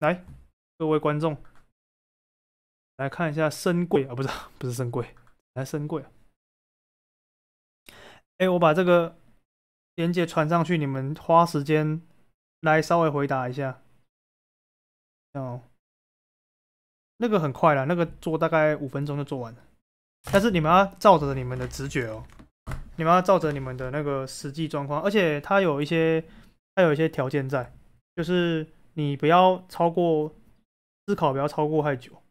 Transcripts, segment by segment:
来，各位观众，来看一下深柜啊，不是，不是深柜，来深柜。哎，我把这个连接传上去，你们花时间来稍微回答一下。哦，那个很快了，那个做大概五分钟就做完了。但是你们要照着你们的直觉哦，你们要照着你们的那个实际状况，而且它有一些，它有一些条件在，就是。你不要超过思考，不要超过太久。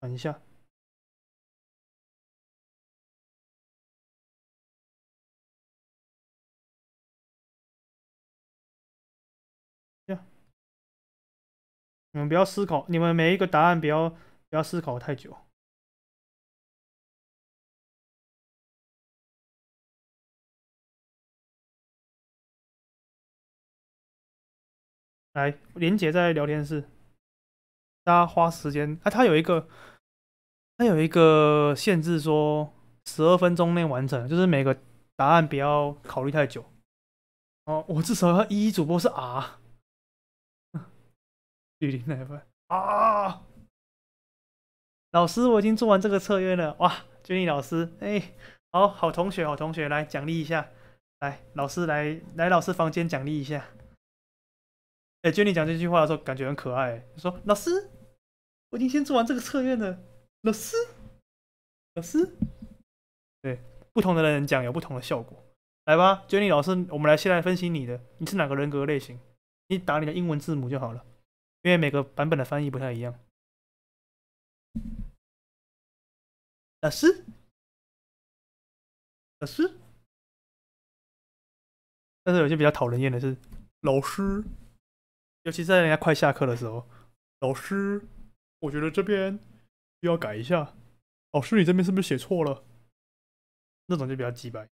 等一下。呀，你们不要思考，你们每一个答案不要不要思考太久。来，连杰在聊天室，大家花时间。哎，他有一个，他有一个限制，说十二分钟内完成，就是每个答案不要考虑太久。哦，我至少要一一主播是啊，玉林那边啊，老师，我已经做完这个测验了，哇，俊毅老师，哎，好，好同学，好同学，来奖励一下，来，老师来，来老师房间奖励一下。哎，n 妮讲这句话的时候感觉很可爱。说：“老师，我已经先做完这个测验了。”老师，老师，对不同的人讲有不同的效果。来吧，n 妮老师，我们来现在分析你的，你是哪个人格类型？你打你的英文字母就好了，因为每个版本的翻译不太一样。老师，老师，但是有些比较讨人厌的是老师。尤其在人家快下课的时候，老师，我觉得这边要改一下。老师，你这边是不是写错了？那种就比较鸡白。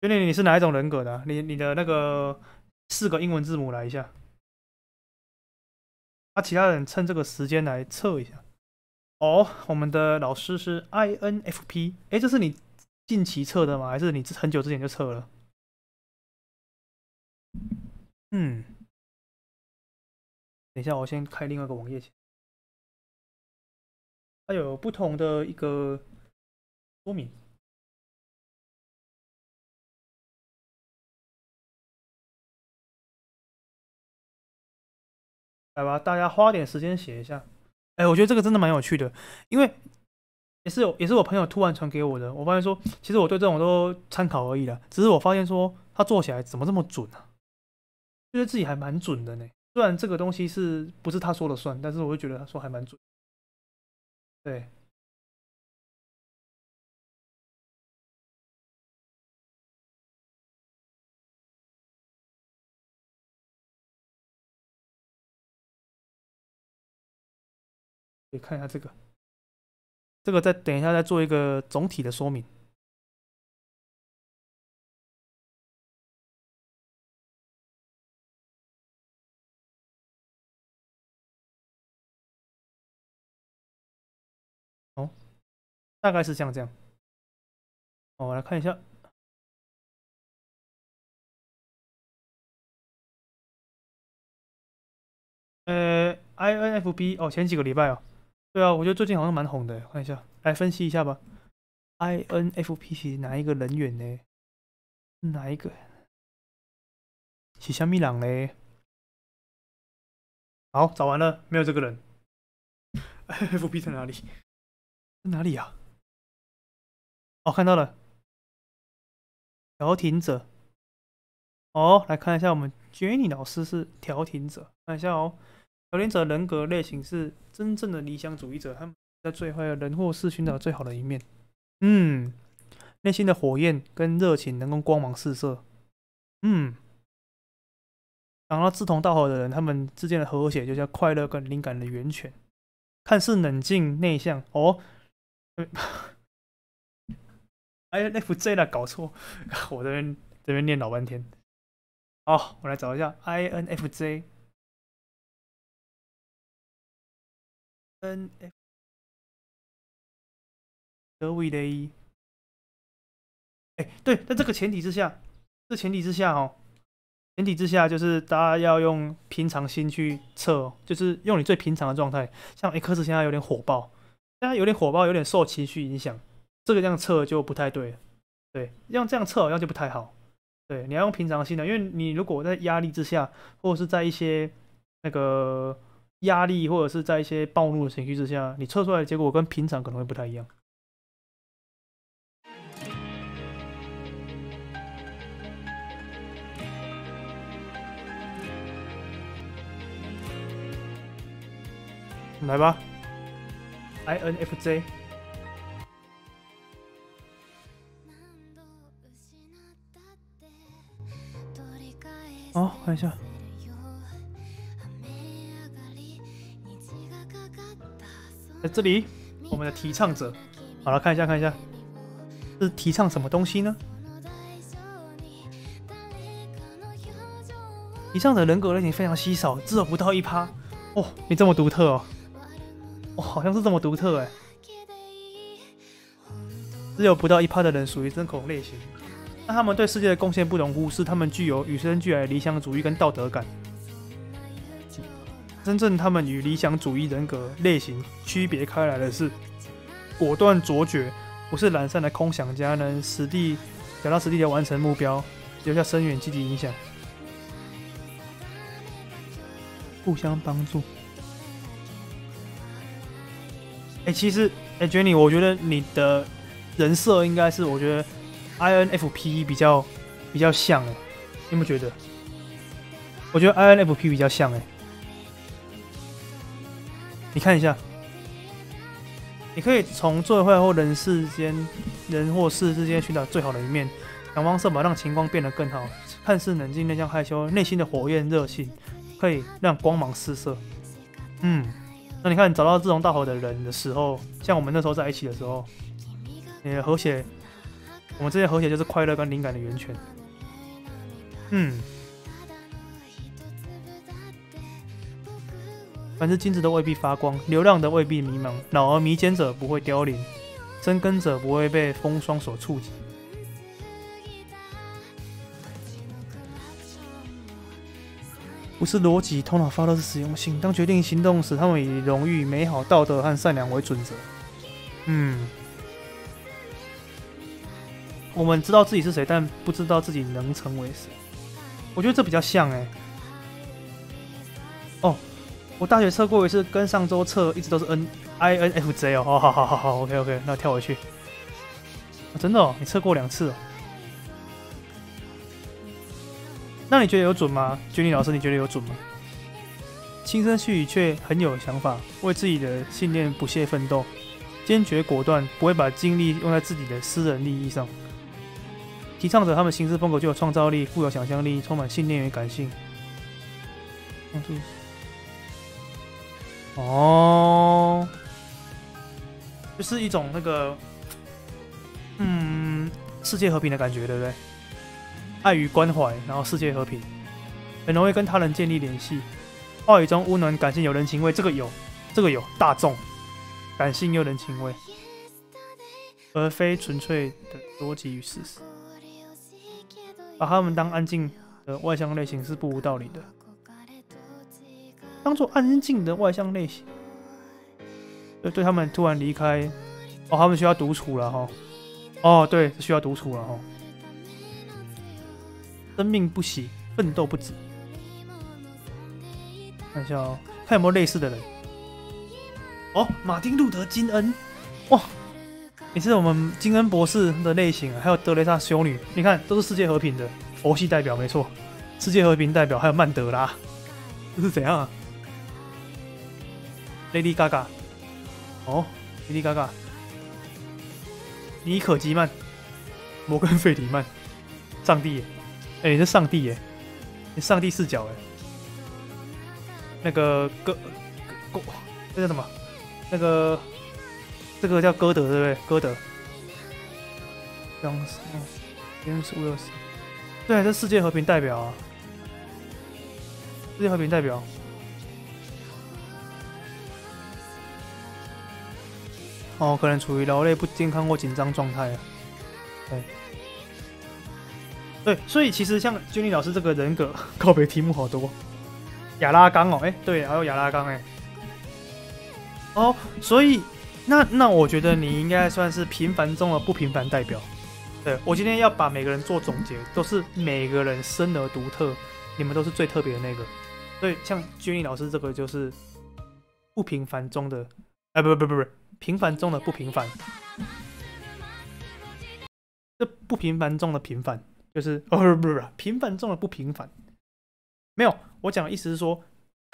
兄弟，你是哪一种人格的？你你的那个四个英文字母来一下。那其他人趁这个时间来测一下。哦，我们的老师是 INFP。哎，这是你近期测的吗？还是你很久之前就测了？嗯，等一下，我先开另外一个网页先。它有不同的一个图名。来吧，大家花点时间写一下。哎，我觉得这个真的蛮有趣的，因为也是有，也是我朋友突然传给我的。我发现说，其实我对这种都参考而已的，只是我发现说，他做起来怎么这么准呢？觉得自己还蛮准的呢，虽然这个东西是不是他说了算，但是我会觉得他说还蛮准。对，看一下这个，这个再等一下再做一个总体的说明。大概是像这样。哦，我来看一下。呃，INFB 哦，前几个礼拜哦，对啊，我觉得最近好像蛮红的。看一下，来分析一下吧。i n f p 是哪一个人员呢？哪一个？是虾米人嘞？好，找完了，没有这个人。INFB 在哪里？在哪里呀？哦，看到了，调停者。哦，来看一下，我们 Jenny 老师是调停者。看一下哦，调停者人格类型是真正的理想主义者，他们在最坏的人或事寻找最好的一面。嗯，内心的火焰跟热情能够光芒四射。嗯，然后志同道合的人，他们之间的和谐就像快乐跟灵感的源泉。看似冷静内向。哦。INFJ 了，搞错，我这边这边念老半天。哦，我来找一下 INFJ，N F，德维雷。哎，对，在这个前提之下，这前提之下哦，前提之下就是大家要用平常心去测，就是用你最平常的状态。像 X 现在有点火爆，现在有点火爆，有点受情绪影响。这个样测就不太对，对，要这样测好像就不太好，对，你要用平常心的，因为你如果在压力之下，或者是在一些那个压力，或者是在一些暴怒的情绪之下，你测出来的结果跟平常可能会不太一样。来吧，INFJ。看一下，在这里，我们的提倡者，好了，看一下，看一下，是提倡什么东西呢？提倡的人格类型非常稀少，只有不到一趴。哦，你这么独特哦，哦，好像是这么独特哎，只有不到一趴的人属于针孔类型。那他们对世界的贡献不容忽视，他们具有与生俱来的理想主义跟道德感。真正他们与理想主义人格类型区别开来的是，果断卓绝，不是懒散的空想家，能实地脚踏实地的完成目标，留下深远积极影响，互相帮助。哎，其实，哎，Jenny，我觉得你的人设应该是，我觉得。INFP 比较比较像哎，有没觉得？我觉得 INFP 比较像哎，你看一下，你可以从最坏或人世间人或事之间寻找最好的一面，阳光色吧，让情光变得更好。看似冷静内向害羞，内心的火焰热性可以让光芒四射。嗯，那你看找到志同道合的人的时候，像我们那时候在一起的时候，你的和谐。我们这些和谐就是快乐跟灵感的源泉。嗯，反正金子都未必发光，流浪的未必迷茫，老而迷奸者不会凋零，生根者不会被风霜所触及。不是逻辑，头脑发热是实用性。当决定行动时，他们以荣誉、美好、道德和善良为准则。嗯。我们知道自己是谁，但不知道自己能成为谁。我觉得这比较像哎。哦，我大学测过一次，跟上周测一直都是 NINFJ 哦。好好好好，OK OK，那跳回去。真的，哦，你测过两次？那你觉得有准吗？君礼老师，你觉得有准吗？轻声细语却很有想法，为自己的信念不懈奋斗，坚决果断，不会把精力用在自己的私人利益上。提倡者他们行事风格具有创造力、富有想象力、充满信念与感性。哦，就是一种那个，嗯，世界和平的感觉，对不对？爱与关怀，然后世界和平，很容易跟他人建立联系。话语中温暖、感性、有人情味，这个有，这个有。大众感性又人情味，而非纯粹的逻辑与事实。把他们当安静的外向类型是不无道理的。当做安静的外向类型，对，对他们突然离开，哦，他们需要独处了哈。哦，对，需要独处了哈。生命不息，奋斗不止。看一下哦，看有没有类似的人。哦，马丁路德金恩，哇！你是我们金恩博士的类型，还有德雷莎修女，你看都是世界和平的佛系代表，没错，世界和平代表，还有曼德拉，这 是怎样啊？Lady Gaga，哦，Lady Gaga，尼可基曼，摩根费里曼，上帝，哎，你是上帝耶，你上帝视角哎，那个哥，哥，那叫什么？那个。这个叫歌德，对不对？歌德，对，这世界和平代表啊。世界和平代表。哦，可能处于劳累、不健康或紧张状态啊。对。对，所以其实像君丽老师这个人格 告别题目好多。亚拉冈哦，哎，对，还有亚拉冈哎。哦，所以。那那我觉得你应该算是平凡中的不平凡代表。对我今天要把每个人做总结，都是每个人生而独特，你们都是最特别的那个。所以像君毅老师这个就是不平凡中的，哎不不不不不平凡中的不平凡，这不平凡中的平凡就是哦不不不平凡中的不平凡。没有，我讲的意思是说。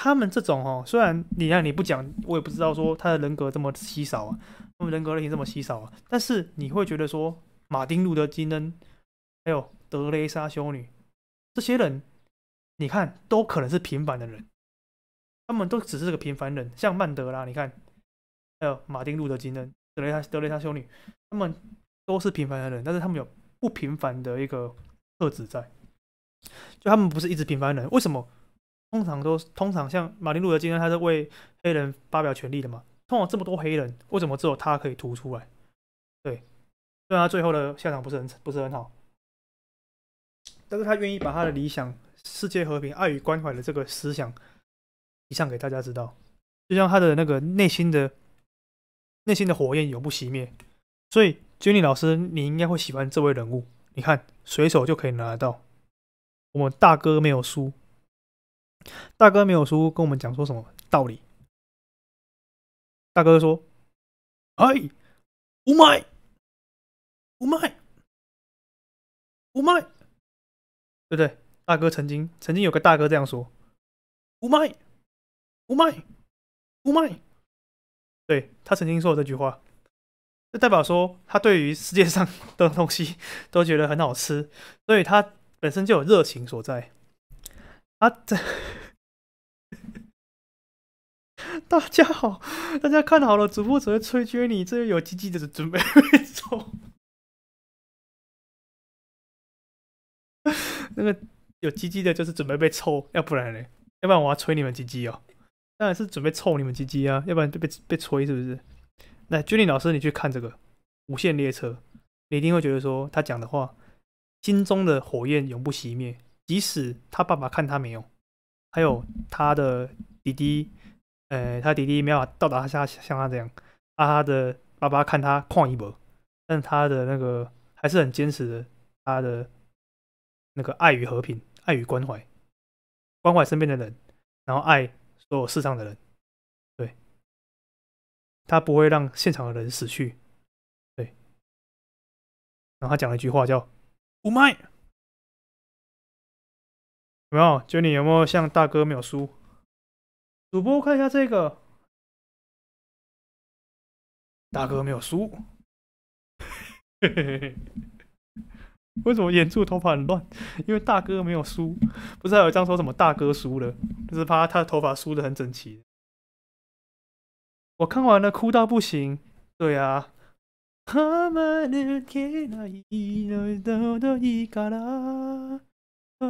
他们这种哦，虽然你让你不讲，我也不知道说他的人格这么稀少啊，他们人格类型这么稀少啊。但是你会觉得说，马丁路德金恩，还有德雷莎修女这些人，你看都可能是平凡的人，他们都只是个平凡人，像曼德拉，你看，还有马丁路德金恩，德雷莎，德雷莎修女，他们都是平凡的人，但是他们有不平凡的一个特质在，就他们不是一直平凡人，为什么？通常都通常像马丁·路德·金，他是为黑人发表权利的嘛？通常这么多黑人，为什么只有他可以突出来？对，虽然他最后的下场不是很不是很好，但是他愿意把他的理想、世界和平、爱与关怀的这个思想提倡给大家知道，就像他的那个内心的内心的火焰永不熄灭。所以，Jenny 老师，你应该会喜欢这位人物。你看，随手就可以拿得到。我们大哥没有输。大哥没有输，跟我们讲说什么道理。大哥说：“哎，不卖，不卖，不卖，对不对？”大哥曾经曾经有个大哥这样说：“不卖，不卖，不卖。”对他曾经说这句话，这代表说他对于世界上的东西都觉得很好吃，所以他本身就有热情所在。啊！大家好，大家看好了，主播只会吹撅你，这个有鸡鸡的准备被抽。那个有鸡鸡的，就是准备被抽，要不然呢？要不然我要吹你们鸡鸡哦，当然是准备抽你们鸡鸡啊，要不然被被吹是不是？那君立老师，你去看这个《无限列车》，你一定会觉得说他讲的话，心中的火焰永不熄灭。即使他爸爸看他没有，还有他的弟弟，呃，他弟弟没有到达他像像他这样，他的爸爸看他旷一博，但他的那个还是很坚持的，他的那个爱与和平，爱与关怀，关怀身边的人，然后爱所有世上的人，对他不会让现场的人死去，对，然后他讲了一句话叫不卖。有没有？就你有没有像大哥没有输？主播看一下这个，大哥没有输。为什么眼珠头发很乱？因为大哥没有梳。不知道有一张说什么大哥输了，就是怕他的头发梳的很整齐。我看完了，哭到不行。对啊。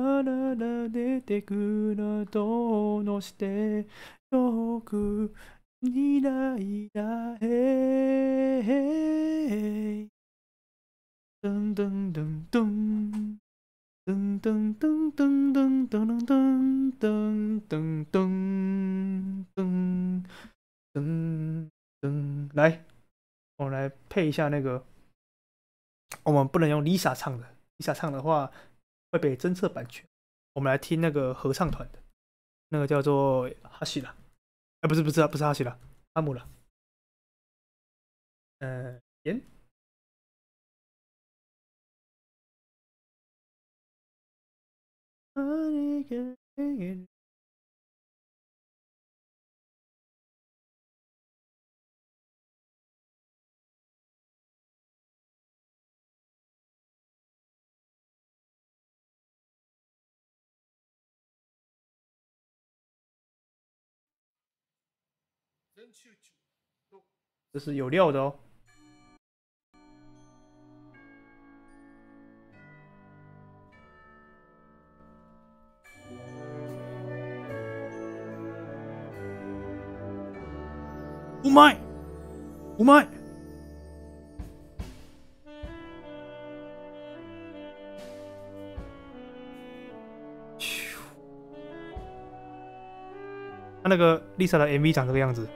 哗啦啦，飞得高高的，飞得高高的，飞得高高的，飞得高高的，飞得高高的，飞得高高的，飞得高高的，飞得高高的，飞得高高的，飞得高高的，飞得高高的，飞得高高的，的，飞的会被侦测版权。我们来听那个合唱团的，那个叫做哈希拉，哎，不是，不是，不是哈希拉，阿姆拉。嗯，这是有料的哦！不卖，不卖。他那个丽莎的 MV 长这个样子。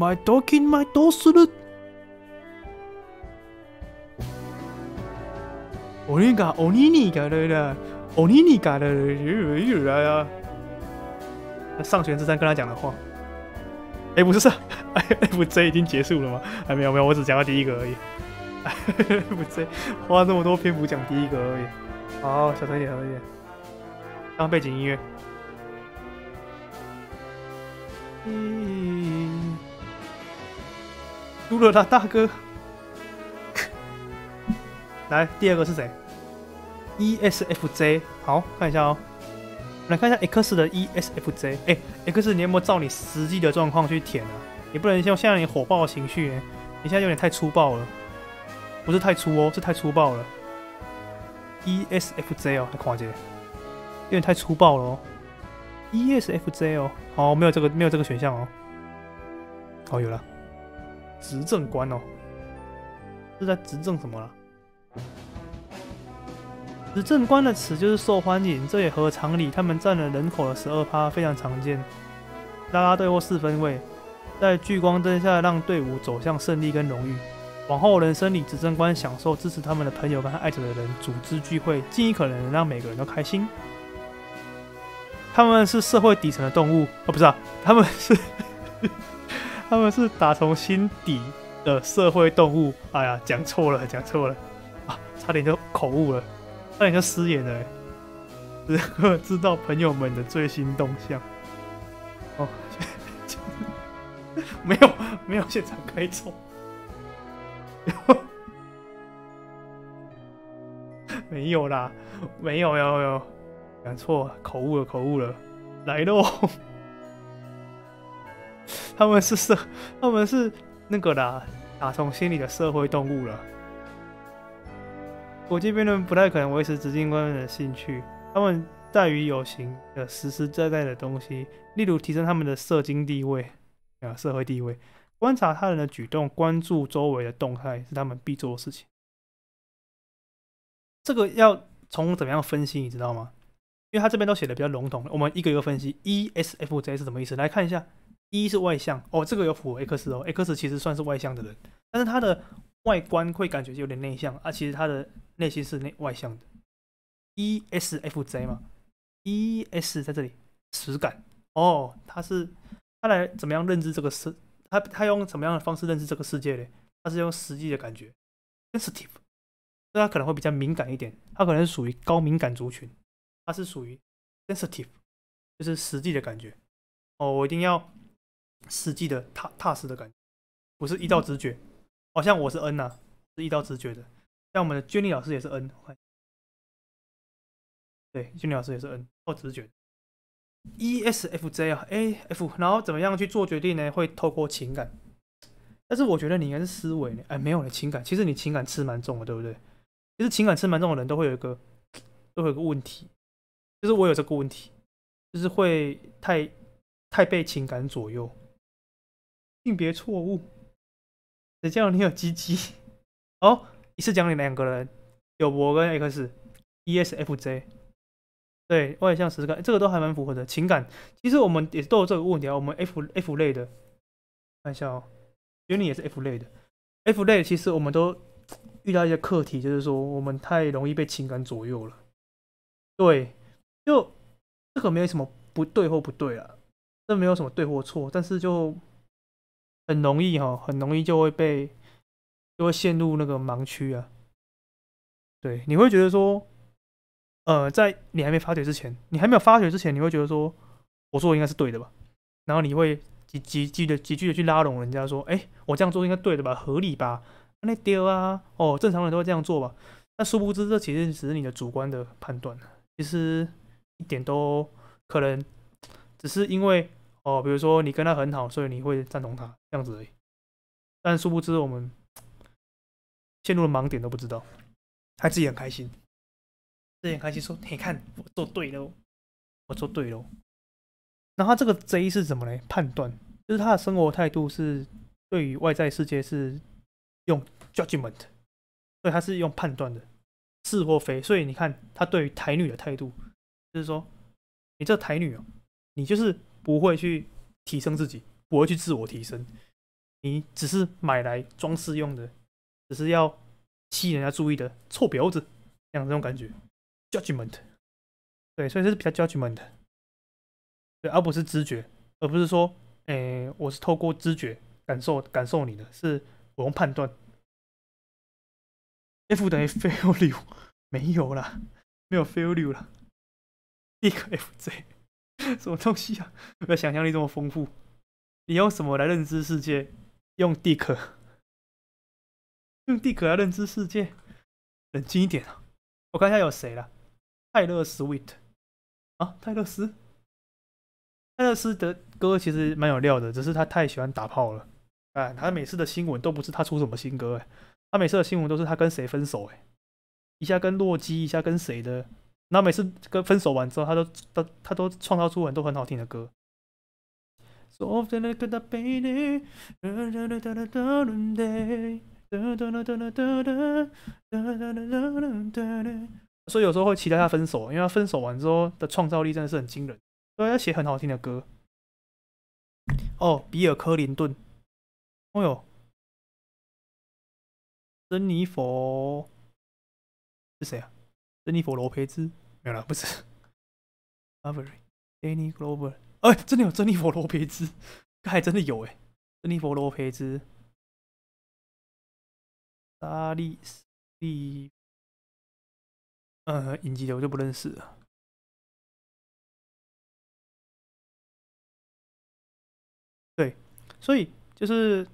my talking my t o salute 我 r i g a o nini o 的，i n i o 上弦之战跟他讲的话诶不是这诶 不这已经结束了吗诶没有没有我只讲到第一个而已不是花那么多篇幅讲第一个而已好小声一点小声一点当背景音乐了，大哥，来第二个是谁？ESFJ，好看一下哦。来看一下 X 的 ESFJ，哎，X，你有没有照你实际的状况去填啊？你不能像现在你火爆的情绪，你现在有点太粗暴了，不是太粗哦，是太粗暴了。ESFJ 哦，来夸一有点太粗暴了哦。ESFJ 哦，好，没有这个，没有这个选项哦。哦，有了。执政官哦，是在执政什么了？执政官的词就是受欢迎，这也合常理。他们占了人口的十二趴，非常常见。拉拉队或四分位，在聚光灯下让队伍走向胜利跟荣誉。往后人生里，执政官享受支持他们的朋友跟他爱着的人组织聚会，尽可能让每个人都开心。他们是社会底层的动物啊，不是啊，他们是。他们是打从心底的社会动物。哎呀，讲错了，讲错了，啊，差点就口误了，差点就失言了。时刻知道朋友们的最新动向。哦，没有，没有，先展开说。没有啦，没有，没有，没有，讲错口误了，口误了，来喽。他们是社，他们是那个啦，打从心里的社会动物了。国际辩论不太可能维持直进观员的兴趣，他们在于有形的实实在在的东西，例如提升他们的社经地位啊，社会地位。观察他人的举动，关注周围的动态，是他们必做的事情。这个要从怎么样分析，你知道吗？因为他这边都写的比较笼统，我们一个一个分析。E S F J 是什么意思？来看一下。一是外向哦，这个有符合 X 哦，X 其实算是外向的人，但是他的外观会感觉有点内向啊，其实他的内心是内外向的。E S F J 嘛，E S 在这里，实感哦，他是他来怎么样认知这个世，他他用什么样的方式认知这个世界嘞？他是用实际的感觉，Sensitive，他可能会比较敏感一点，他可能属于高敏感族群，他是属于 Sensitive，就是实际的感觉。哦，我一定要。实际的踏踏实的感觉，不是依照直觉。好像我是 N 呐，是依照直觉的。像我们的娟妮老师也是 N，对，娟妮老师也是 N 哦，直觉。E S F J 啊，A F，然后怎么样去做决定呢？会透过情感。但是我觉得你应该是思维呢，哎，没有了情感。其实你情感吃蛮重的，对不对？其实情感吃蛮重的人都会有一个，都会一个问题，就是我有这个问题，就是会太太被情感左右。性别错误，谁叫你有鸡鸡？哦，一次讲你们两个人，有我跟 X，ESFJ，对外向、实干，这个都还蛮符合的。情感，其实我们也是都有这个问题啊。我们 F F 类的，看一下哦，杰你也是 F 类的。F 类其实我们都遇到一些课题，就是说我们太容易被情感左右了。对，就这个没有什么不对或不对了，这没有什么对或错，但是就。很容易哈，很容易就会被，就会陷入那个盲区啊。对，你会觉得说，呃，在你还没发觉之前，你还没有发觉之前，你会觉得说，我说的应该是对的吧？然后你会急急急的、急剧的去拉拢人家说，哎，我这样做应该对的吧，合理吧？那丢啊，哦，正常人都会这样做吧？那殊不知，这其实只是你的主观的判断，其实一点都可能只是因为。哦，比如说你跟他很好，所以你会赞同他这样子而已。但殊不知我们陷入了盲点，都不知道他自己很开心，自己很开心说：“你看我做对喽，我做对喽。”那他这个 J 是怎么来判断？就是他的生活态度是对于外在世界是用 judgment，对，他是用判断的是或非。所以你看他对于台女的态度，就是说：“你这台女哦，你就是。”不会去提升自己，不会去自我提升，你只是买来装饰用的，只是要吸引人家注意的臭婊子，这样这种感觉。j u d g m e n t 对，所以这是比较 j u d g m e n t 对，而不是知觉，而不是说，诶，我是透过知觉感受感受你的，是我用判断。F 等于 feel u r e 没有了，没有 feel u r e 了，立刻 FZ。什么东西啊？没的想象力这么丰富？你用什么来认知世界？用 Dick，用 Dick 来认知世界？冷静一点啊！我看一下有谁了。泰勒·斯威特啊，泰勒斯？泰勒斯的歌其实蛮有料的，只是他太喜欢打炮了。哎，他每次的新闻都不是他出什么新歌，哎，他每次的新闻都是他跟谁分手，哎，一下跟洛基，一下跟谁的？那每次跟分手完之后，他都他他都创造出很多很好听的歌。所以有时候会期待他分手，因为他分手完之后的创造力真的是很惊人，以他写很好听的歌。哦，比尔·克林顿。哦哟，珍妮佛是谁啊？珍妮佛·罗培兹，没有了，不是。Avery，Danny Glover，哎，真的有珍妮佛·罗培兹，还真的有哎，珍妮佛·罗培兹。莎莉，莎莉，呃，引籍的我就不认识了。对，所以就是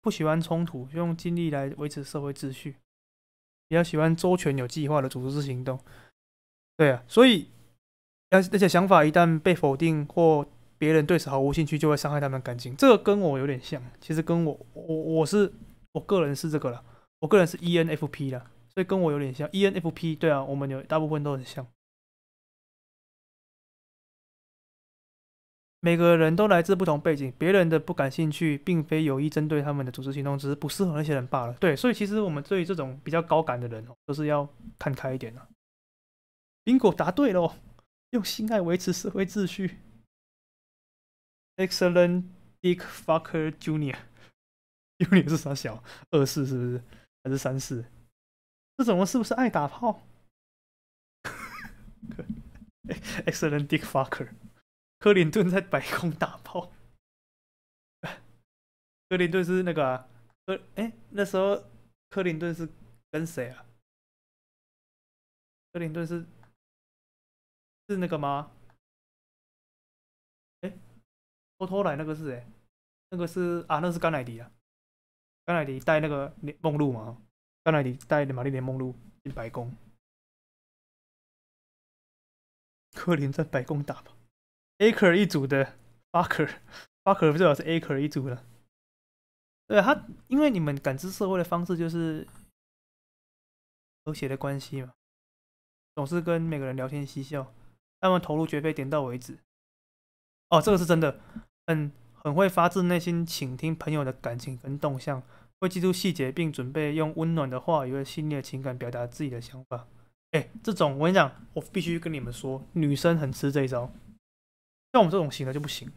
不喜欢冲突，用精力来维持社会秩序。比较喜欢周全有计划的组织式行动，对啊，所以那那些想法一旦被否定或别人对此毫无兴趣，就会伤害他们感情。这个跟我有点像，其实跟我我我是我个人是这个了，我个人是 E N F P 的，所以跟我有点像 E N F P。对啊，我们有大部分都很像。每个人都来自不同背景，别人的不感兴趣，并非有意针对他们的组织行动，只是不适合那些人罢了。对，所以其实我们对这种比较高感的人，都是要看开一点了。苹果答对喽，用心爱维持社会秩序。Excellent Dick Fucker Junior，Junior 是啥小二四是不是？还是三四？这种是不是爱打炮？Excellent Dick Fucker。克林顿在白宫打炮。克 林顿是那个啊？呃，哎，那时候克林顿是跟谁啊？克林顿是是那个吗？哎，偷偷来那个是谁？那个是啊，那是甘乃迪啊。甘乃迪带那个梦露嘛？甘乃迪带玛丽莲梦露进白宫。克林在白宫打炮。Aker 一组的，Barker Barker 最好是 Aker 一组的。对他，因为你们感知社会的方式就是和谐的关系嘛，总是跟每个人聊天嬉笑，他们投入绝非点到为止。哦，这个是真的，很很会发自内心倾听朋友的感情跟动向，会记住细节，并准备用温暖的话语和细腻的情感表达自己的想法。哎，这种我跟你讲，我必须跟你们说，女生很吃这一招。像我们这种型的就不行，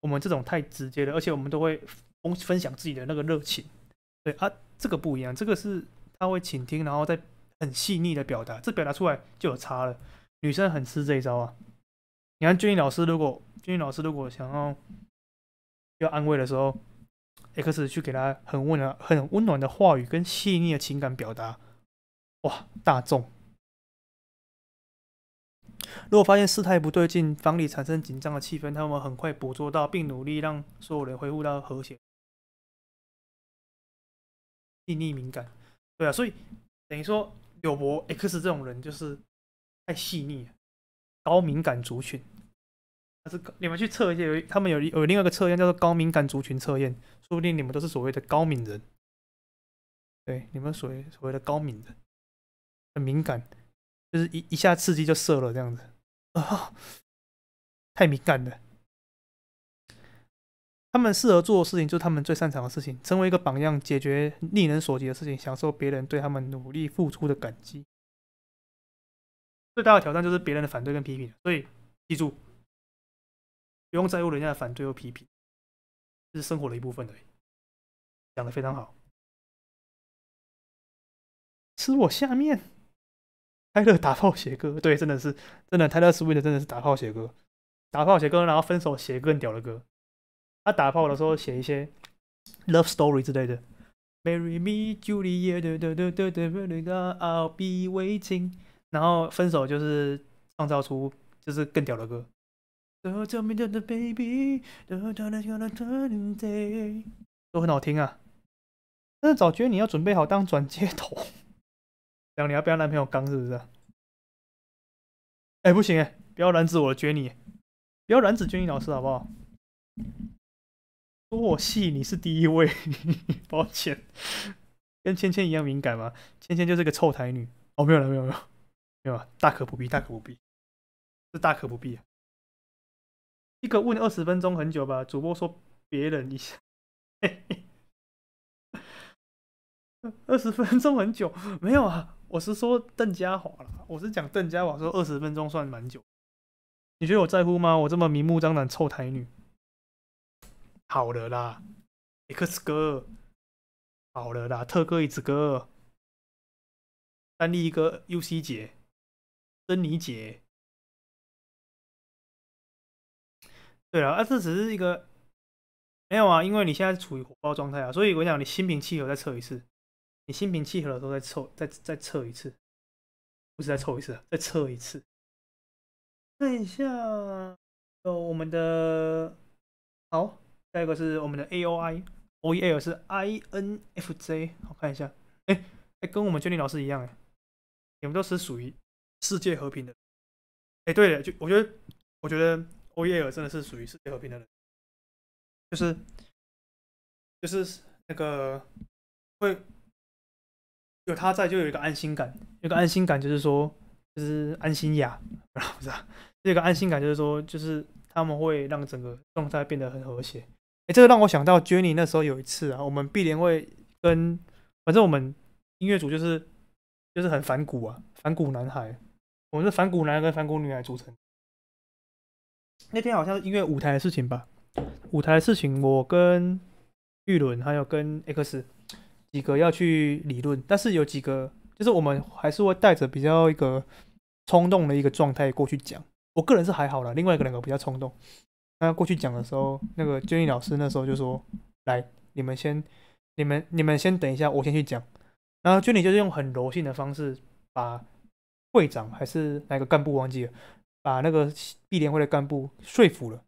我们这种太直接了，而且我们都会分分享自己的那个热情，对啊，这个不一样，这个是他会倾听，然后再很细腻的表达，这表达出来就有差了。女生很吃这一招啊，你看俊英老师如果俊英老师如果想要要安慰的时候，X 去给他很温暖、很温暖的话语跟细腻的情感表达，哇，大众。如果发现事态不对劲，房里产生紧张的气氛，他们很快捕捉到，并努力让所有人恢复到和谐。细腻敏感，对啊，所以等于说柳博 X 这种人就是太细腻，高敏感族群。但是你们去测一下，有他们有有另外一个测验叫做高敏感族群测验，说不定你们都是所谓的高敏人。对，你们所谓所谓的高敏人，很敏感。就是一一下刺激就射了这样子啊，太敏感了。他们适合做的事情就是他们最擅长的事情，成为一个榜样，解决令人所及的事情，享受别人对他们努力付出的感激。最大的挑战就是别人的反对跟批评，所以记住，不用在乎人家的反对或批评，这是生活的一部分而已。讲的非常好。吃我下面。泰勒打炮写歌，对，真的是，真的，泰勒斯威特真的是打炮写歌，打炮写歌，然后分手写更屌的歌。他打炮的时候写一些 love story 之类的，marry me，juliet，I'll be waiting。然后分手就是创造出就是更屌的歌，都很好听啊。但是早觉得你要准备好当转接头。两你要被要男朋友刚是不是？哎，不行哎，不要染指我撅你，不要拦着娟妮老师好不好？说我戏你是第一位，抱歉，跟芊芊一样敏感吗？芊芊就是个臭台女哦，没有了，没有没有，没有，大可不必，大可不必，是大可不必啊！一个问二十分钟很久吧，主播说别人一下，二十分钟很久没有啊？我是说邓家华啦，我是讲邓家华说二十分钟算蛮久，你觉得我在乎吗？我这么明目张胆臭台女，好了啦，X 哥，好了啦，特哥一只哥，丹一个 u c 姐，珍妮姐，对了，啊，这只是一个，没有啊，因为你现在处于火爆状态啊，所以我讲你心平气和再测一次。你心平气和的，都再测，再再测一次，不是再测一次，再测一次，看一下，哦，我们的，好，下一个是我们的 A O I O E L 是 I N F J，我看一下，哎，跟我们娟妮老师一样，哎，你们都是属于世界和平的，哎，对了，就我觉得，我觉得 O E L 真的是属于世界和平的人，就是就是那个会。有他在，就有一个安心感。有个安心感，就是说，就是安心呀，不知道。这个安心感，就是说，就是他们会让整个状态变得很和谐。哎，这个让我想到 Jenny 那时候有一次啊，我们碧莲会跟，反正我们音乐组就是就是很反骨啊，反骨男孩。我们是反骨男跟反骨女孩组成。那天好像是音乐舞台的事情吧，舞台的事情，我跟玉伦还有跟 X。几个要去理论，但是有几个就是我们还是会带着比较一个冲动的一个状态过去讲。我个人是还好了，另外一个两个比较冲动，那过去讲的时候，那个娟妮老师那时候就说：“来，你们先，你们你们先等一下，我先去讲。”然后娟妮就是用很柔性的方式把会长还是哪个干部忘记了，把那个碧莲会的干部说服了。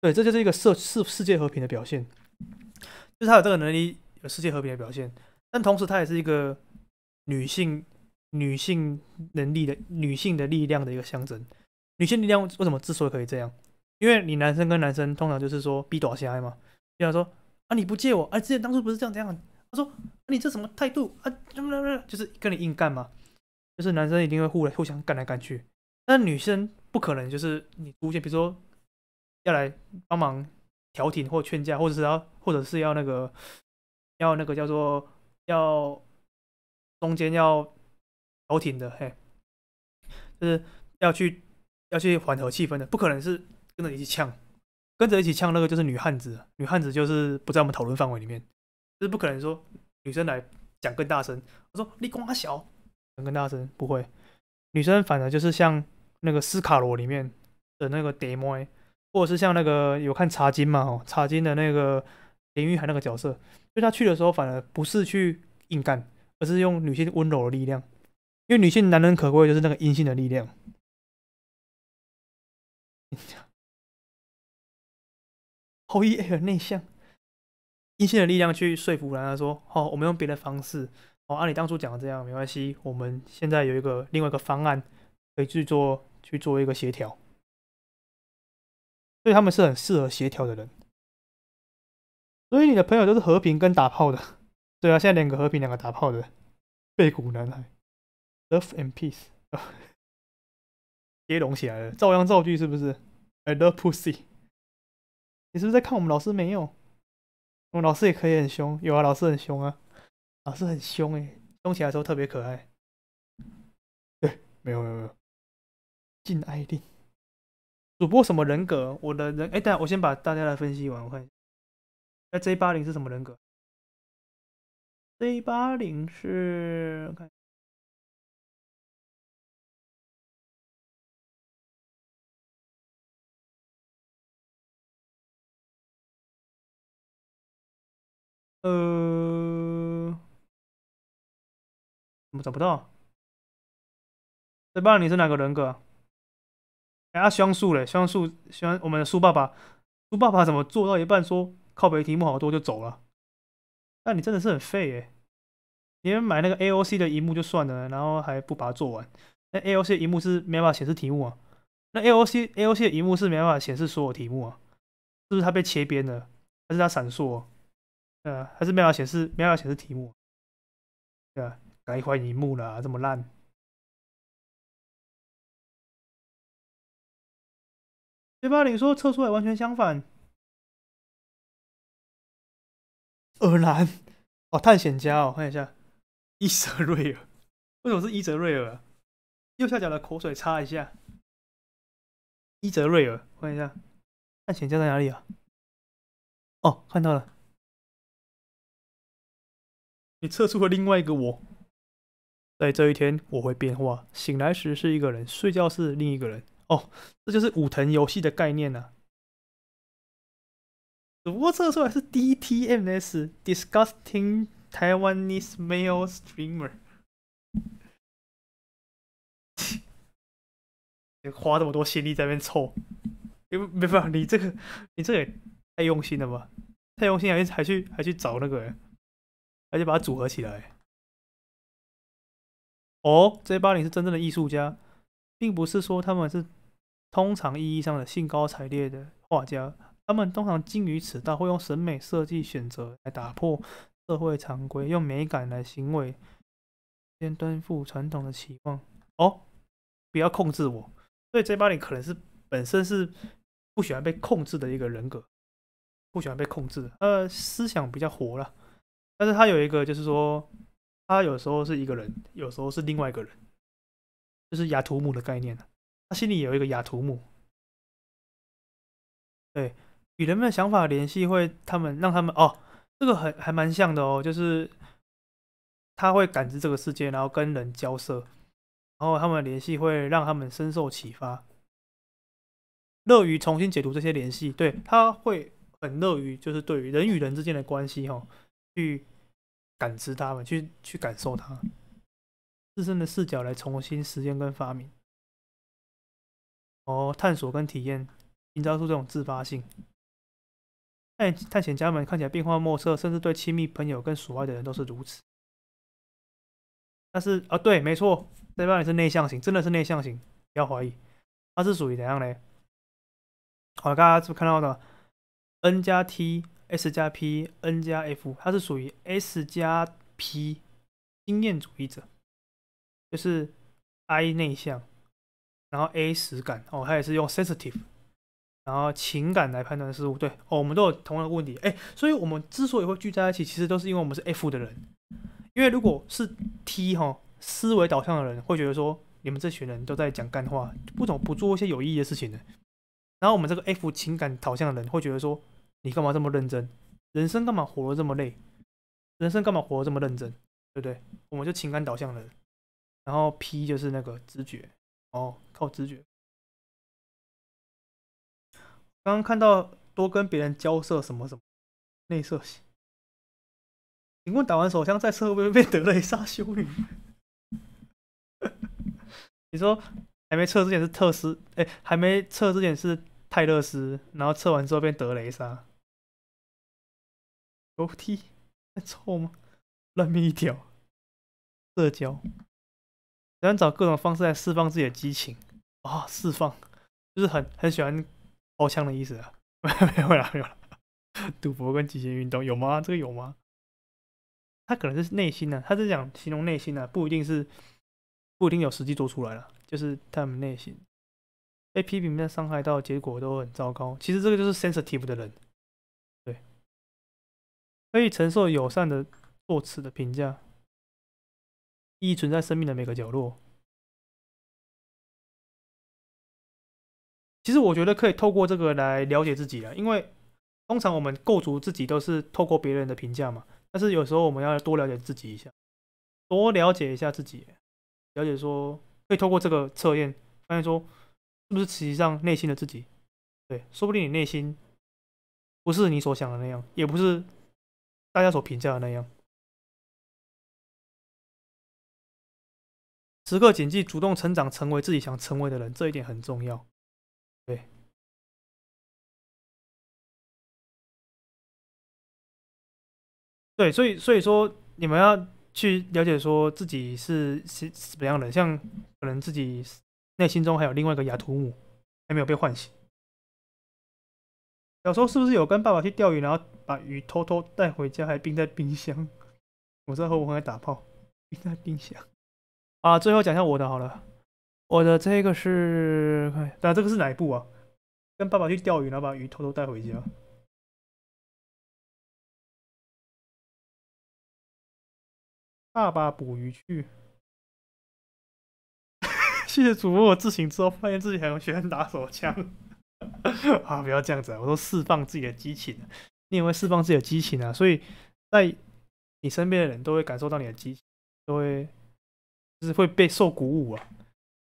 对，这就是一个社世世界和平的表现，就是他有这个能力。世界和平的表现，但同时它也是一个女性女性能力的女性的力量的一个象征。女性力量为什么之所以可以这样？因为你男生跟男生通常就是说比短狭嘛，比方说啊你不借我，啊之前当初不是这样这样？他说你这什么态度啊？就是跟你硬干嘛？就是男生一定会互互相干来干去，但女生不可能，就是你出现比如说要来帮忙调停或劝架，或者是要或者是要那个。要那个叫做要中间要调停的嘿，就是要去要去缓和气氛的，不可能是跟着一起呛，跟着一起呛那个就是女汉子，女汉子就是不在我们讨论范围里面，就是不可能说女生来讲更大声。我说你光小讲更大声？不会，女生反而就是像那个斯卡罗里面的那个 demo，或者是像那个有看茶金嘛，茶金的那个。林玉海那个角色，就他去的时候，反而不是去硬干，而是用女性温柔的力量。因为女性难能可贵的就是那个阴性的力量。后羿也很内向，阴性的力量去说服兰儿说：“好，我们用别的方式。好，按你当初讲的这样，没关系。我们现在有一个另外一个方案，可以去做去做一个协调。所以他们是很适合协调的人。”所以你的朋友都是和平跟打炮的，对啊，现在两个和平，两个打炮的，背骨男孩，Love and Peace，接龙起来了，照样造句是不是？I love pussy，你是不是在看我们老师没有？我们老师也可以很凶，有啊，老师很凶啊，老师很凶哎，凶起来时候特别可爱。对，没有没有没有，禁爱令。主播什么人格？我的人，哎，等下我先把大家的分析完，我看。那 J 八零是什么人格？J 八零是看，呃，怎么找不到？J 八零是哪个人格？哎，阿香树嘞，香树，香，我们的苏爸爸，苏爸爸怎么做到一半说？靠北题目好多就走了，那你真的是很废哎！你买那个 AOC 的荧幕就算了，然后还不把它做完。那 AOC 的幕是没办法显示题目啊？那 AOC AOC 的荧幕是没办法显示所有题目啊？是不是它被切边了？还是它闪烁？呃，还是没法显示，没办法显示题目。对啊，该换屏幕了，这么烂。对吧？你说测出来完全相反。荷兰哦，探险家，哦，看一下伊泽瑞尔，为什么是伊泽瑞尔？右下角的口水擦一下，伊泽瑞尔，看一下探险家在哪里啊？哦，看到了，你测出了另外一个我，在这一天我会变化，醒来时是一个人，睡觉是另一个人。哦，这就是武藤游戏的概念呢。不过，这出来是 D T M S disgusting Taiwanese male streamer。花这么多心力在那边凑，又没办法，你这个，你这也太用心了吧？太用心，还还去还去找那个，而且把它组合起来。哦，这八零是真正的艺术家，并不是说他们是通常意义上的兴高采烈的画家。他们通常精于此道，会用审美设计选择来打破社会常规，用美感来行为，先颠覆传统的期望。哦，不要控制我！所以这帮人可能是本身是不喜欢被控制的一个人格，不喜欢被控制，呃，思想比较活了。但是他有一个，就是说，他有时候是一个人，有时候是另外一个人，就是雅图姆的概念他心里有一个雅图姆，对。与人们的想法联系会，他们让他们哦，这个很还蛮像的哦，就是他会感知这个世界，然后跟人交涉，然后他们联系会让他们深受启发，乐于重新解读这些联系，对他会很乐于就是对于人与人之间的关系哈，去感知他们，去去感受他自身的视角来重新实践跟发明，哦，探索跟体验，营造出这种自发性。探探险家们看起来变幻莫测，甚至对亲密朋友跟所爱的人都是如此。但是啊，对，没错，这方也是内向型，真的是内向型，不要怀疑。他是属于怎样呢？好，大家是不是看到的？N 加 T，S 加 P，N 加 F，他是属于 S 加 P，经验主义者，就是 I 内向，然后 A 实感，哦，他也是用 Sensitive。然后情感来判断事物，对，哦，我们都有同样的问题，哎，所以我们之所以会聚在一起，其实都是因为我们是 F 的人，因为如果是 T 哈，思维导向的人会觉得说，你们这群人都在讲干话，不怎不做一些有意义的事情呢。然后我们这个 F 情感导向的人会觉得说，你干嘛这么认真？人生干嘛活得这么累？人生干嘛活得这么认真？对不对？我们就情感导向人，然后 P 就是那个直觉，哦，靠直觉。刚刚看到多跟别人交涉什么什么内型。请问打完手枪在车后边德雷莎修女？你说还没测之前是特斯，哎，还没测之前是泰勒斯，然后测完之后变德雷莎，楼梯太臭吗？烂命一条，社交，然后找各种方式来释放自己的激情啊！释放就是很很喜欢。包枪的意思啊？没有啦，没有啦。赌博跟极限运动有吗？这个有吗？他可能是内心的，他是讲形容内心的，不一定是，不一定有实际做出来了，就是他们内心被批评的伤害到，结果都很糟糕。其实这个就是 sensitive 的人，对，可以承受友善的措辞的评价，意义存在生命的每个角落。其实我觉得可以透过这个来了解自己啊，因为通常我们构筑自己都是透过别人的评价嘛。但是有时候我们要多了解自己一下，多了解一下自己，了解说可以透过这个测验发现说是不是实际上内心的自己。对，说不定你内心不是你所想的那样，也不是大家所评价的那样。时刻谨记主动成长，成为自己想成为的人，这一点很重要。对，所以所以说你们要去了解说自己是是什么样的，像可能自己内心中还有另外一个雅图姆还没有被唤醒。小时候是不是有跟爸爸去钓鱼，然后把鱼偷偷带回家，还冰在冰箱？我知道，我不会打炮，冰在冰箱。啊，最后讲一下我的好了，我的这个是……但这个是哪一部啊？跟爸爸去钓鱼，然后把鱼偷偷带回家。爸爸捕鱼去。谢谢主播，我自省之后，发现自己很喜欢打手枪。啊，不要这样子啊！我说释放自己的激情，你也会释放自己的激情啊？所以，在你身边的人都会感受到你的激情，都会就是会被受鼓舞啊。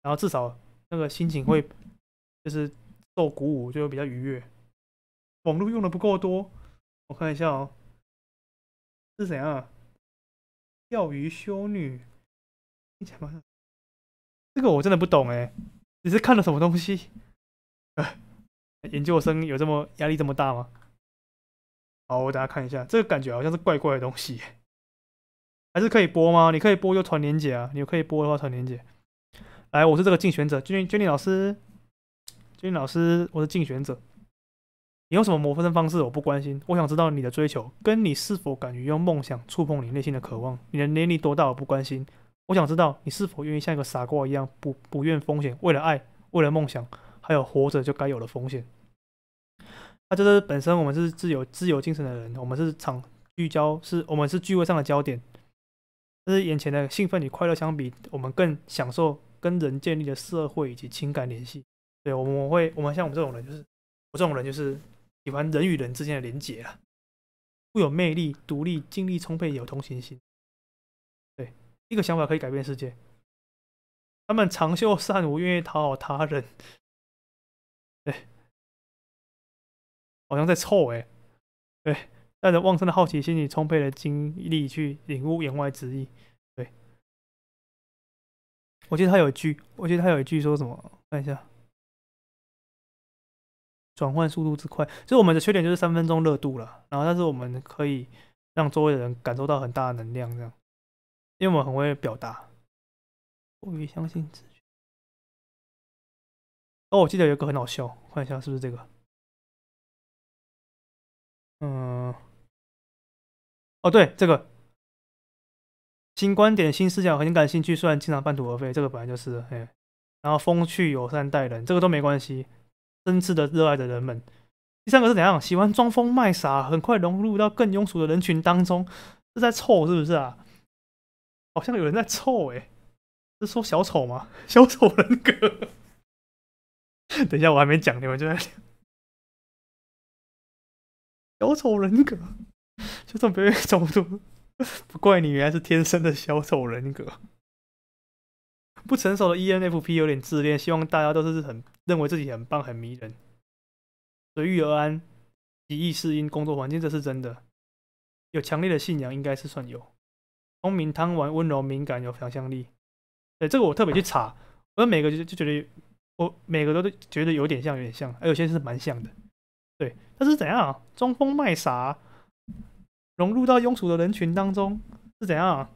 然后至少那个心情会就是受鼓舞，就会比较愉悦。网络用的不够多，我看一下哦，是怎样啊？钓鱼修女？你讲吗？这个我真的不懂哎，你是看了什么东西？哎，研究生有这么压力这么大吗？好，我大家看一下，这个感觉好像是怪怪的东西，还是可以播吗？你可以播，就传年姐啊。你可以播的话，传年姐。来，我是这个竞选者，君君妮老师，君妮老师，我是竞选者。你用什么谋生方式，我不关心。我想知道你的追求，跟你是否敢于用梦想触碰你内心的渴望。你的年龄多大，我不关心。我想知道你是否愿意像一个傻瓜一样，不不愿风险，为了爱，为了梦想，还有活着就该有的风险。那就是本身，我们是自由、自由精神的人，我们是场聚焦，是我们是聚会上的焦点。但是眼前的兴奋与快乐相比，我们更享受跟人建立的社会以及情感联系。对我们，会我们像我们这种人，就是我这种人，就是。喜欢人与人之间的连结啊，富有魅力、独立、精力充沛、有同情心。对，一个想法可以改变世界。他们长袖善舞，愿意讨好他人。对，好像在凑哎。对，带着旺盛的好奇心与充沛的精力去领悟言外之意。对，我记得他有一句，我记得他有一句说什么？看一下。转换速度之快，就是我们的缺点，就是三分钟热度了。然后，但是我们可以让周围的人感受到很大的能量，这样，因为我们很会表达。过于相信自己。哦，我记得有一个很好笑，看一下是不是这个？嗯，哦，对，这个新观点、新思想很感兴趣，虽然经常半途而废，这个本来就是。哎，然后风趣友善待人，这个都没关系。真挚的热爱的人们。第三个是怎样？喜欢装疯卖傻，很快融入到更庸俗的人群当中，是在臭是不是啊？好像有人在臭哎，是说小丑吗？小丑人格。等一下，我还没讲你们就在小丑人格，这种别人也不 不怪你，原来是天生的小丑人格。不成熟的 ENFP 有点自恋，希望大家都是很。认为自己很棒很迷人，随遇而安，极易适应工作环境，这是真的。有强烈的信仰，应该是算有。聪明、贪玩、温柔、敏感、有想象力，对这个我特别去查。我每个就就觉得，我每个都觉得有点像，有点像，还有些是蛮像的。对，他是怎样装疯卖傻，融入到庸俗的人群当中？是怎样？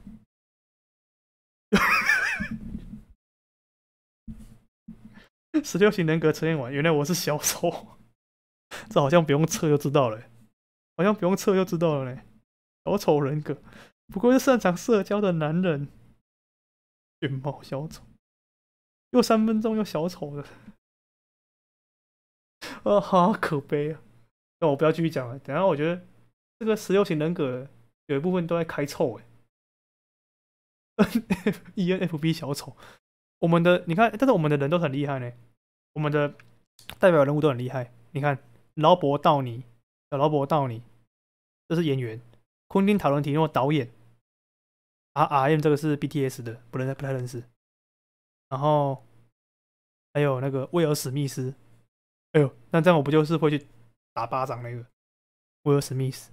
十六型人格测验完，原来我是小丑，这好像不用测就知道了，好像不用测就知道了嘞。小丑人格，不过又擅长社交的男人，卷毛小丑，又三分钟又小丑了，啊，好可悲啊。那我不要继续讲了，等下我觉得这个十六型人格有一部分都在开臭，哎，N F E N F B 小丑。我们的你看，但是我们的人都很厉害呢。我们的代表人物都很厉害。你看，劳勃道尼，劳勃道尼，这是演员；昆汀·塔伦提诺，导演。R R M 这个是 B T S 的，不认不太认识。然后还有那个威尔·史密斯。哎呦，那这样我不就是会去打巴掌那个威尔·史密斯？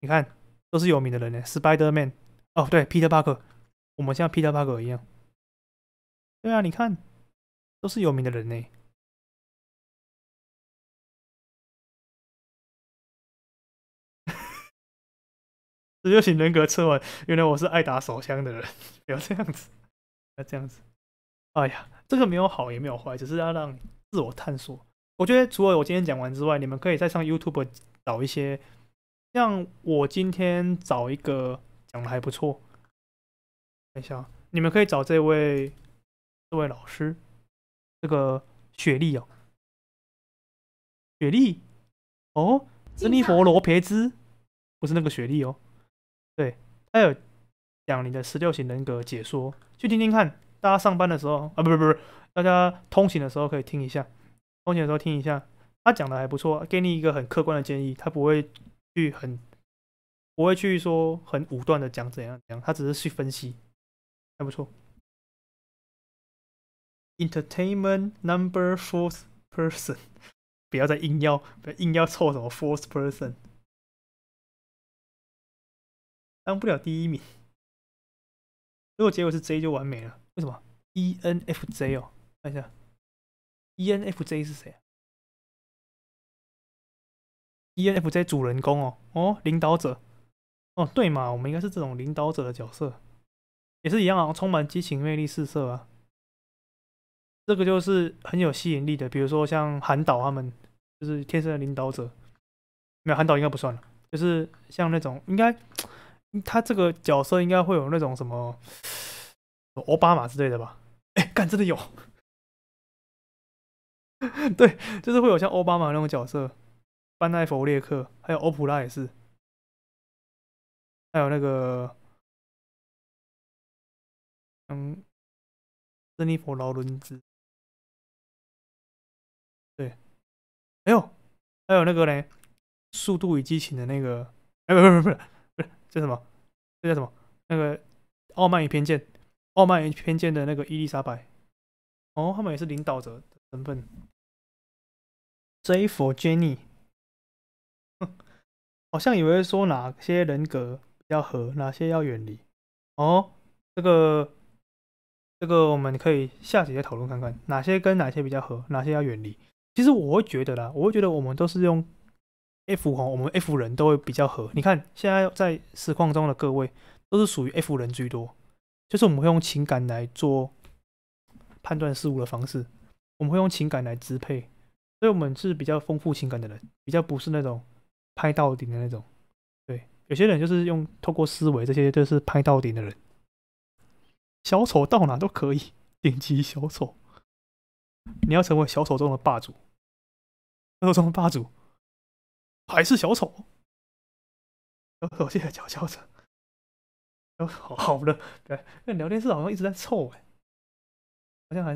你看，都是有名的人呢。Spider Man，哦，对，p Parker e e t r。我们像 Peter Parker 一样，对啊，你看，都是有名的人呢。十六型人格测完，原来我是爱打手枪的人，不要这样子，要这样子。哎呀，这个没有好也没有坏，只是要让你自我探索。我觉得除了我今天讲完之外，你们可以再上 YouTube 找一些，像我今天找一个讲的还不错。一下，你们可以找这位这位老师，这个雪莉哦，雪莉，哦，珍妮佛罗培兹，不是那个雪莉哦，对，他有讲你的十六型人格解说，去听听看。大家上班的时候啊，不不不，大家通勤的时候可以听一下，通勤的时候听一下，他讲的还不错，给你一个很客观的建议，他不会去很不会去说很武断的讲怎样怎样，他只是去分析。还不错。Entertainment number fourth person，不要再硬要，不要硬要凑什么 fourth person，当不了第一名。如果结果是 J 就完美了。为什么？ENFJ 哦，看一下，ENFJ 是谁啊？ENFJ 主人公哦，哦，领导者。哦，对嘛，我们应该是这种领导者的角色。也是一样啊，充满激情、魅力四射啊，这个就是很有吸引力的。比如说像韩导他们，就是天生的领导者。没有，韩导应该不算了。就是像那种，应该 他这个角色应该会有那种什么 奥巴马之类的吧？哎，干，真的有。对，就是会有像奥巴马那种角色，班奈弗列克，还有欧普拉也是，还有那个。嗯，珍妮佛·劳伦斯。对，还有还有那个嘞，《速度与激情》的那个，哎，不不不不，不是这什么？这叫什么？那个《傲慢与偏见》《傲慢与偏见》的那个伊丽莎白。哦，他们也是领导者身份。j e n for Jenny，好像以为说哪些人格要和，哪些要远离。哦，这个。这个我们可以下节再讨论看看，哪些跟哪些比较合，哪些要远离。其实我会觉得啦，我会觉得我们都是用 F 哈，我们 F 人都会比较合。你看现在在实况中的各位都是属于 F 人居多，就是我们会用情感来做判断事物的方式，我们会用情感来支配，所以我们是比较丰富情感的人，比较不是那种拍到顶的那种。对，有些人就是用透过思维这些都是拍到顶的人。小丑到哪都可以，顶级小丑。你要成为小丑中的霸主，恶中霸主，还是小丑？我现在悄悄着。哦，好了，对，那聊天室好像一直在臭哎，好像还